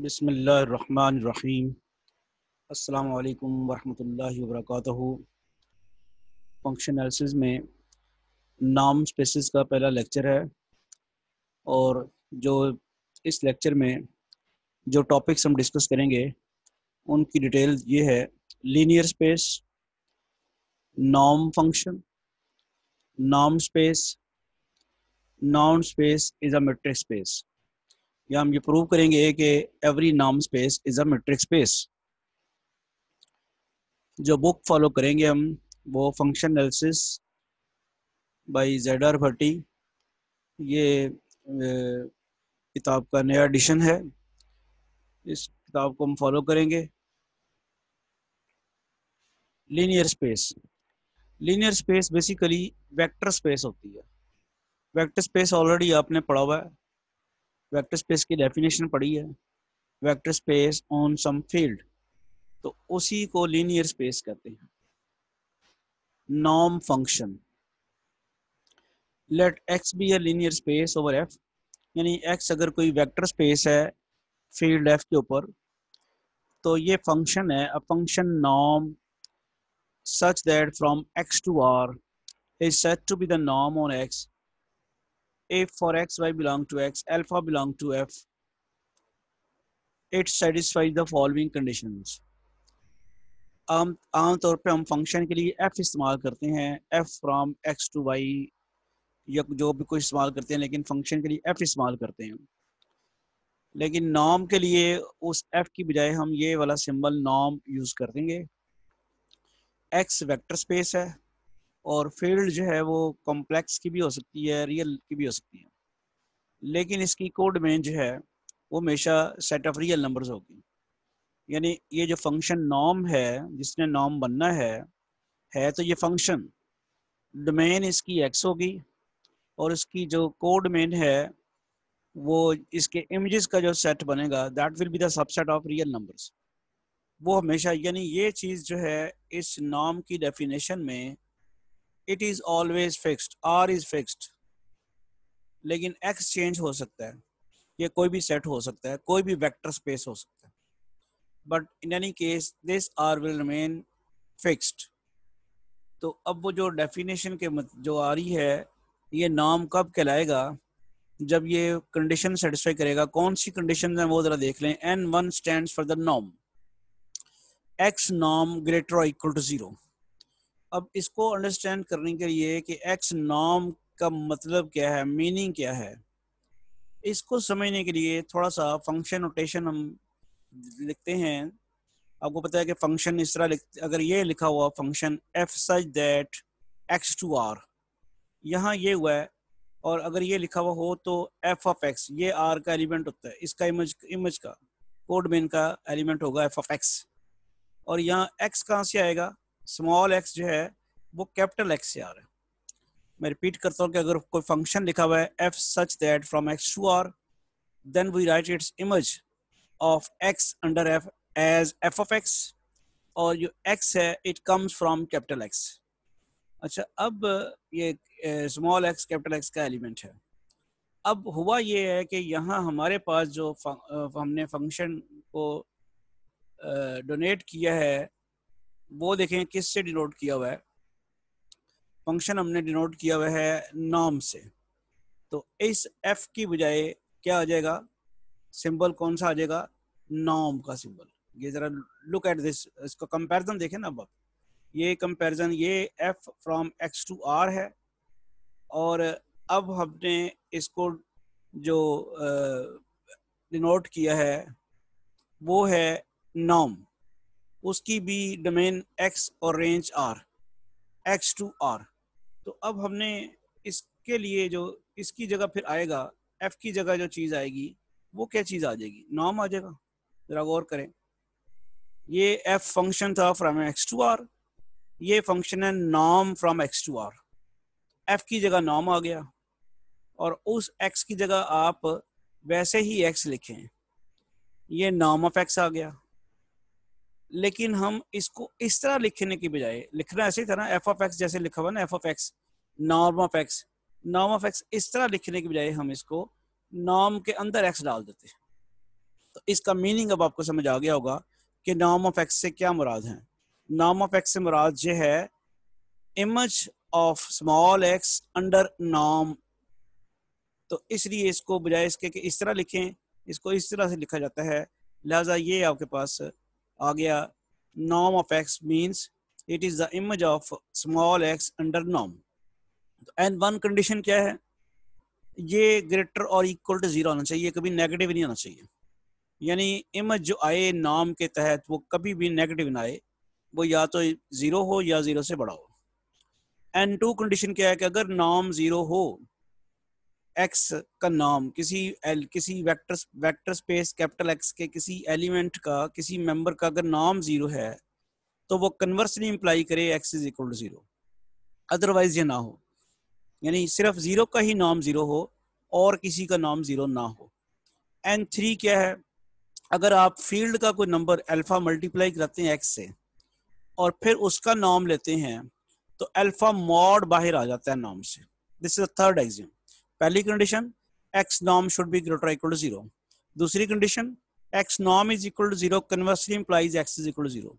बसमीम अल्लाम वरहमल वर्क फंक्शन एलिस में नाम स्पेसिस का पहला लेक्चर है और जो इस लेक्चर में जो टॉपिक्स हम डिस्कस करेंगे उनकी डिटेल ये है linear space Nom function Nom space non space is a metric space या हम ये प्रूव करेंगे कि एवरी नाम space is a metric space जो बुक फॉलो करेंगे हम वो function analysis by Z are भट्टी ये किताब का नया एडिशन है इस किताब को हम फॉलो करेंगे linear space linear space basically vector space होती है वेक्टर स्पेस ऑलरेडी आपने पढ़ा हुआ है वेक्टर स्पेस की डेफिनेशन पढ़ी है vector space on some field तो उसी को लीनियर स्पेस कहते हैं नॉम function let X be a linear space over F यानी एक्स अगर कोई वेक्टर स्पेस है फील्ड एफ के ऊपर तो ये फंक्शन है a function norm such that from X to R is set to be the norm on X F for y belong to x, alpha belong to f, it satisfies the following conditions. आम आम तौर पे हम function के लिए f इस्तेमाल करते हैं f from x to y या जो भी कुछ इस्तेमाल करते हैं लेकिन फंक्शन के लिए f इस्तेमाल करते हैं लेकिन नॉम के लिए उस f की बजाय हम ये वाला सिंबल नॉम यूज़ कर देंगे x वेक्टर स्पेस है और फील्ड जो है वो कॉम्प्लेक्स की भी हो सकती है रियल की भी हो सकती है लेकिन इसकी कोड में जो है वो हमेशा सेट ऑफ रियल नंबर्स होगी यानी ये जो फंक्शन नॉम है जिसने नॉम बनना है है तो ये फंक्शन डोमेन इसकी एक्स होगी और इसकी जो कोड मेन है वो इसके इमेजेस का जो सेट बनेगा that will be the subset of real numbers वो हमेशा यानी ये चीज़ जो है इस नॉम की डेफिनेशन में it is always fixed R is fixed लेकिन एक्स चेंज हो सकता है ये कोई भी सेट हो सकता है कोई भी वेक्टर स्पेस हो सकता है but in any case this R will remain fixed तो अब वो जो डेफिनेशन के जो आ रही है ये नाम कब कहलाएगा जब ये कंडीशन सेटिस्फाई करेगा कौन सी कंडीशन है वो जरा देख लें N one stand for the Nom x Nom greater equal to zero अब इसको अंडरस्टैंड करने के लिए कि एक्स नॉम का मतलब क्या है मीनिंग क्या है इसको समझने के लिए थोड़ा सा फंक्शन नोटेशन हम लिखते हैं आपको पता है कि फंक्शन इस तरह अगर ये लिखा हुआ function F such that X to R यहाँ ये हुआ है और अगर ये लिखा हुआ हो तो एफ ऑफ एक्स ये आर का एलिमेंट होता है इसका इमेज इमेज का कोड में इनका एलिमेंट होगा एफ ऑफ एक्स और यहाँ एक्स कहाँ से आएगा स्मॉल एक्स जो है वो कैपिटल एक्स से आ रहा है मैं रिपीट करता हूँ कि अगर कोई फंक्शन लिखा हुआ है F such that from X to R then we write its image of X under F as F of X और जो एक्स है it comes from capital X अच्छा अब ये स्मॉल एक्स कैपिटल एक्स का एलिमेंट है अब हुआ ये है कि यहाँ हमारे पास जो फं, हमने फंक्शन को डोनेट किया है वो देखें किस से डिनोट किया हुआ है फंक्शन हमने डिनोट किया हुआ है नॉम से तो इस एफ की बजाय क्या आ जाएगा सिंबल कौन सा आ जाएगा नॉम का सिंबल ये जरा लुक एट दिस इसका कंपैरिजन देखें ना अब ये कंपैरिजन ये F from X to R है और अब हमने इसको जो डिनोट किया है वो है नॉम उसकी भी डोमेन एक्स और range R X to R तो अब हमने इसके लिए जो इसकी जगह फिर आएगा एफ की जगह जो चीज़ आएगी वो क्या चीज़ आ जाएगी नॉम आ जाएगा ज़रा गौर करें ये एफ फंक्शन था फ्रॉम एक्स टू आर ये फंक्शन है नॉम from X to R F की जगह नॉम आ गया और उस एक्स की जगह आप वैसे ही एक्स लिखें ये नॉम ऑफ एक्स आ गया लेकिन हम इसको इस तरह लिखने की बजाय लिखना ऐसी तरह एफ ऑफ एक्स जैसे लिखा हुआ ना F of X norm of X norm of X इस तरह लिखने की बजाय हम इसको नॉर्म के अंदर एक्स डाल देते हैं तो इसका मीनिंग अब आपको समझ आ गया होगा कि नॉर्म ऑफ एक्स से क्या मुराद है नॉर्म ऑफ एक्स से मुराद ये है image of small X under norm तो इसलिए इसको बजाय इसके कि इस तरह लिखें इसको इस तरह से लिखा जाता है लिहाजा ये आपके पास आ गया नॉम of x means it is the image of small X under Nom and one condition क्या है ये ग्रेटर और इक्वल टू जीरो होना चाहिए कभी नेगेटिव नहीं होना चाहिए यानी इमेज जो आए नॉम के तहत वो कभी भी नेगेटिव ना आए वो या तो ज़ीरो हो या ज़ीरो से बड़ा हो एंड टू कंडीशन क्या है कि अगर नॉम ज़ीरो हो एक्स का नाम किसी एल किसी vector vector space capital X के किसी एलिमेंट का किसी मेंबर का अगर नाम जीरो है तो वो कन्वर्सली इम्प्लाई करे X is equal to zero otherwise ये ना हो यानी सिर्फ जीरो का ही नाम जीरो हो और किसी का नाम जीरो ना हो एन थ्री क्या है अगर आप फील्ड का कोई नंबर अल्फा मल्टीप्लाई कराते हैं एक्स से और फिर उसका नाम लेते हैं तो अल्फा मॉड बाहर आ जाता है नाम से दिस इज थर्ड एग्जाम पहली condition x Nom should be greater equal to zero दूसरी condition x Nom is equal to zero conversely implies x is equal to zero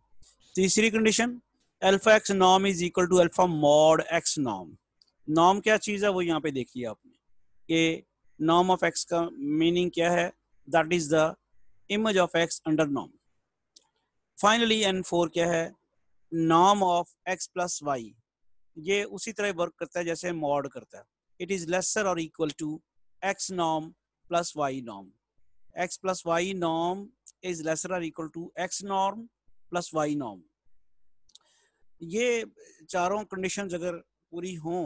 तीसरी condition alpha x Nom is equal to alpha mod X नॉम नॉम क्या चीज है वो यहाँ पे देखिए आपने कि नॉम ऑफ एक्स का मीनिंग क्या है that is the image of X under Nom finally N four क्या है नॉम ऑफ एक्स प्लस वाई ये उसी तरह वर्क करता है जैसे मॉड करता है it is lesser or equal to x norm plus y norm. x plus y norm is lesser or equal to x norm plus y norm. ये चारों कंडीशंस अगर पूरी हों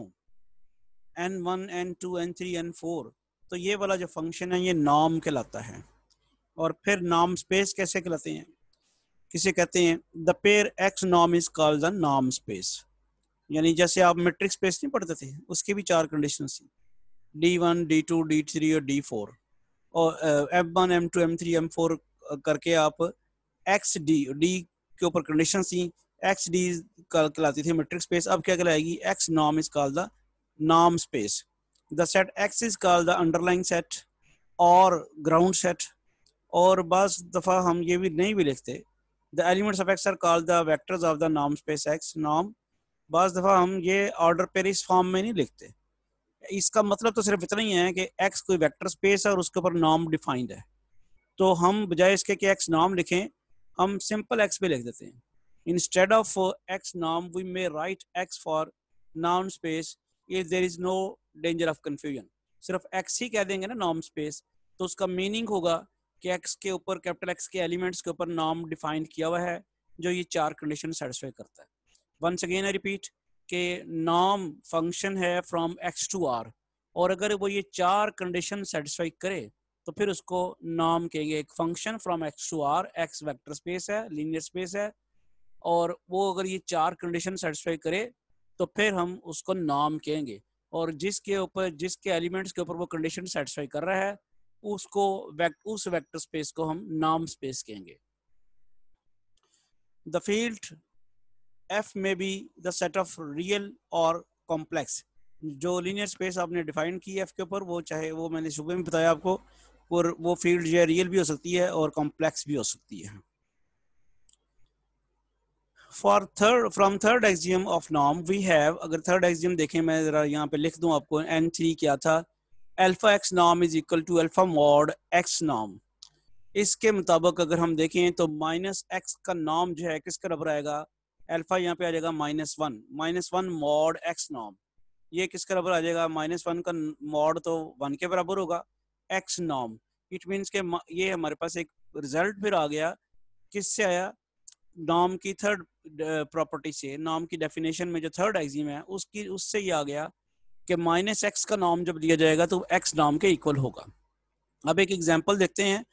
N one N two N three N four तो ये वाला जो function है ये नॉम कहलाता है और फिर नॉम स्पेस कैसे कहलाते हैं किसे कहते हैं the pair x Nom is called the Nom space यानी जैसे आप मेट्रिक स्पेस नहीं पढ़ते थे उसके भी चार कंडीशन थी D one D two D three और डी फोर और M one M two M three M four करके आप एक्स डी डी के ऊपर कंडीशन थी एक्स डी कहलाती थी मेट्रिक स्पेस अब क्या कहलाएगी x Nom is call the Nom space the set x is call the underline set और ग्राउंड सेट और बस दफ़ा हम ये भी नहीं भी लिखते the elements of x are called the vectors of the Nom space x नॉम बज दफ़ा हम ये ऑर्डर पेर इस फॉर्म में नहीं लिखते इसका मतलब तो सिर्फ इतना ही है कि एक्स कोई वेक्टर स्पेस है और उसके ऊपर नॉम डिफाइंड है तो हम बजाय इसके कि एक्स नॉम लिखें हम सिंपल एक्स पे लिख देते हैं instead of x Nom we may right x for Nom space if there is no danger of confusion सिर्फ एक्स ही कह देंगे ना नॉम स्पेस तो उसका मीनिंग होगा कि एक्स के ऊपर कैपिटल एक्स के एलिमेंट्स के ऊपर नॉम डिफाइंड किया हुआ है जो ये चार कंडीशन सेटिस्फाई करता है वंस अगेन आई रिपीट के नॉम फंक्शन है फ्रॉम एक्स टू आर और अगर वो ये चार कंडीशन सेटिस्फाई करे तो फिर उसको नॉम कहेंगे एक function from X to R X vector space है लीनियर स्पेस है और वो अगर ये चार कंडीशन सेटिस्फाई करे तो फिर हम उसको नॉम कहेंगे और जिसके ऊपर जिसके एलिमेंट्स के ऊपर वो कंडीशन सेटिस्फाई कर रहा है उसको उस वेक्टर स्पेस को हम नॉम स्पेस कहेंगे द फील्ड एफ में be the set of real और कॉम्प्लेक्स जो लीनियर स्पेस आपने डिफाइन की एफ के ऊपर वो चाहे वो मैंने सुबह में बताया आपको और वो फील्ड जो है रियल भी हो सकती है और कॉम्प्लेक्स भी हो सकती है for third from third axiom of नॉम वी हैव अगर थर्ड एक्सियम देखें मैं जरा यहाँ पे लिख दू आपको एन थ्री क्या था alpha x Nom is equal two alpha mod X नॉम इसके मुताबिक अगर हम देखें तो माइनस एक्स का नॉम जो है किसका बराबर आएगा एल्फा यहाँ पे आ जाएगा minus one minus one mod X नॉम ये किसके बराबर आ जाएगा माइनस वन का मॉड तो वन के बराबर होगा एक्स नॉम इट मीन्स के ये हमारे पास एक रिजल्ट फिर आ गया किससे आया नॉम की थर्ड प्रॉपर्टी से नॉम की डेफिनेशन में जो थर्ड एग्जीम है उसकी उससे ये आ गया कि माइनस एक्स का नॉम जब लिया जाएगा तो एक्स नॉम के इक्वल होगा अब एक एग्जाम्पल देखते हैं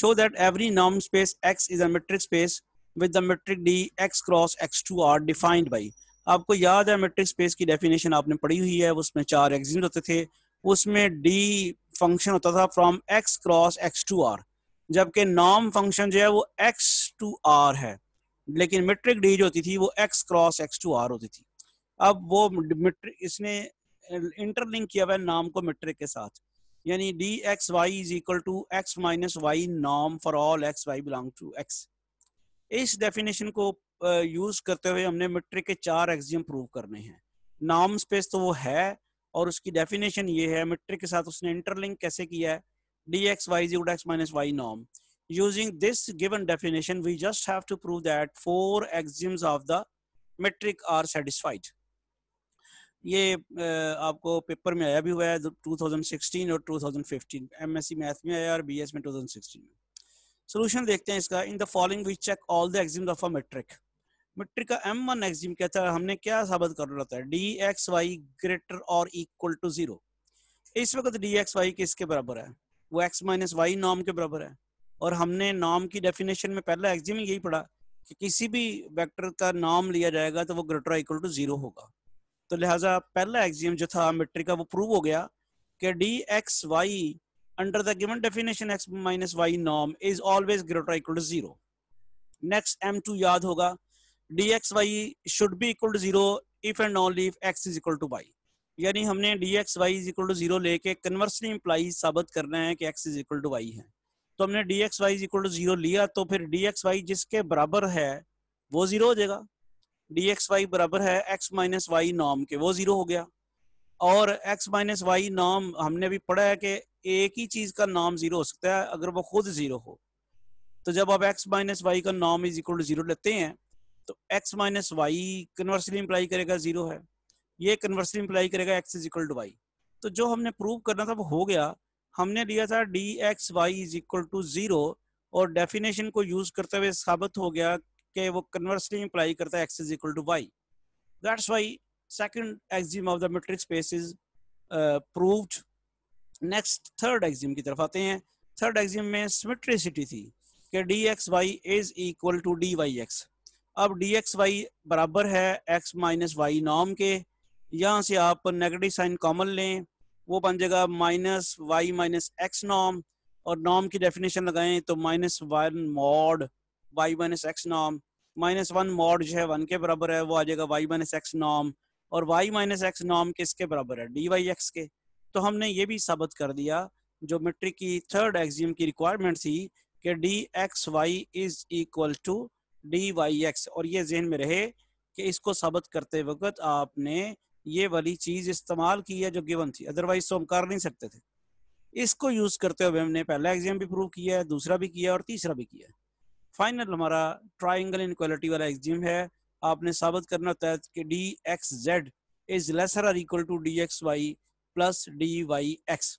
शो दैट एवरी नॉम space X is a metric space with the metric D X cross X to R defined by आपको याद है मेट्रिक स्पेस की डेफिनेशन आपने पढ़ी हुई है उसमें चार एग्जिट होते थे उसमें डी फंक्शन होता था from X cross X to R जबकि नॉम फंक्शन जो है वो एक्स टू आर है लेकिन मेट्रिक डी जो होती थी वो X cross X to R होती थी अब वो मेट्रिक इसने इंटरलिंक किया हुआ नाम को मेट्रिक के साथ यानी D X Y is equal to X minus Y नॉम for all X Y belong to X इस डेफिनेशन को यूज करते हुए हमने मेट्रिक के चार एग्जियम प्रूव करने हैं नाम स्पेस तो वो है और उसकी डेफिनेशन ये है मेट्रिक के साथ उसने इंटरलिंक कैसे किया है D X Y zero X minus Y नॉम using this given definition we just have to prove that four axioms of the metric are satisfied ये आपको पेपर में आया भी हुआ है 2016 और 2015 एमएससी मैथ में आया और बीएस में 2016 में सोल्यूशन देखते हैं इसका in the following we check all the axioms of a metric metric का एम वन एग्जिम के तहत हमने क्या साबित कर रहा था डी एक्स वाई ग्रेटर और इक्वल टू जीरो इस वक्त डी एक्स वाई किसके बराबर है वो एक्स माइनस वाई नॉम के बराबर है और हमने नॉम की डेफिनेशन में पहला एग्जिम यही पढ़ा कि किसी भी वेक्टर का नॉम लिया जाएगा तो वो ग्रेटर इक्वल टू जीरो होगा तो लिहाजा पहला एग्जियम जो था मेट्रिक का वो प्रूव हो गया कि D X Y under the given definition x minus y norm is always greater or equal to zero. Next m2 याद होगा dxy should be equal to zero if and only if x is equal to y. यानी हमने dxy is equal to zero लेके conversely implies साबित करना है कि x is equal to y है. तो हमने dxy is equal to zero लिया तो फिर dxy जिसके बराबर है वो जीरो हो जाएगा dxy बराबर है x माइनस वाई नॉम के वो जीरो हो गया और x माइनस वाई नाम हमने अभी पढ़ा है कि एक ही चीज का नाम जीरो हो सकता है अगर वो खुद जीरो हो तो जब आप x माइनस वाई का नाम इज इक्वल टू जीरो लेते हैं तो x minus Y conversely imply करेगा जीरो है ये कन्वर्सली इंप्लाई करेगा x is equal to Y तो जो हमने प्रूव करना था वो हो गया हमने लिया था D X Y is equal to zero और डेफिनेशन को यूज करते हुए साबित हो गया कि वो कन्वर्सली इंप्लाई करता है X is equal to Y that's why second axiom of the metric space is uh, proved next third axiom ki taraf aate hain third axiom mein symmetricity thi ke dxy is equal to dyx ab dxy barabar hai x minus y norm ke yahan se aap negative sign common le वो बन जाएगा minus Y minus X नॉम और नॉम की definition लगाएं तो minus one mod Y minus X नॉम माइनस वन मॉड जो है वन के बराबर है वो आ जाएगा वाई माइनस एक्स नॉम और वाई माइनस एक्स नॉम किसके बराबर है डी वाई एक्स के तो हमने ये भी साबित कर दिया जो मेट्रिक की थर्ड एग्जियम की रिक्वायरमेंट थी कि D X Y is equal to D Y X और ये जहन में रहे कि इसको साबित करते वक्त आपने ये वाली चीज इस्तेमाल की है जो गिवन थी अदरवाइज तो हम कर नहीं सकते थे इसको यूज करते हुए हमने पहला एग्जाम भी प्रूव किया है दूसरा भी किया और तीसरा भी किया फाइनल हमारा ट्राइंगल इनक्वालिटी वाला एग्जाम है आपने साबित करना होता है कि D X Z is lesser or equal to D X Y plus D Y X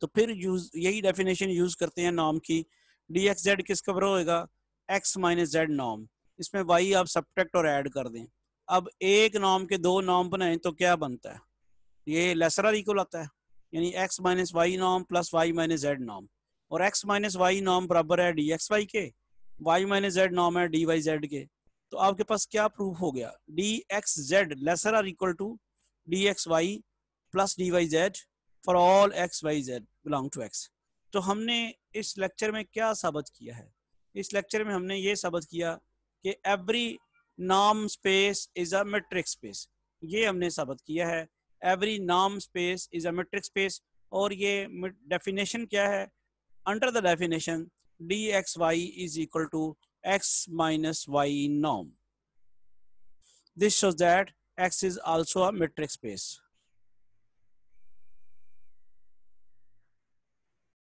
तो फिर यूज यही डेफिनेशन यूज करते हैं नॉम की डी एक्स जेड किस कवर होएगा एक्स माइनस जेड नॉम इसमें वाई आप सब्ट्रैक्ट और ऐड कर दें अब एक नॉम के दो नॉम बनाए तो क्या बनता है ये लेसर आर इक्वल आता है यानी एक्स माइनस वाई नॉम प्लस वाई माइनस जेड नॉम और एक्स माइनस वाई नॉम बराबर है डी एक्स वाई के वाई माइनस जेड नॉम है डी वाई जेड के तो आपके पास क्या प्रूफ हो गया D X Z lesser or equal to D X Y plus D Y Z for all X Y Z belong to X तो हमने इस लेक्चर में क्या साबित किया है इस लेक्चर में हमने ये साबित किया कि एवरी नाम space is a metric space ये हमने साबित किया है एवरी नाम space is a metric space और ये डेफिनेशन क्या है under the definition D X Y is equal to x minus y in norm. This shows that x is also a metric space.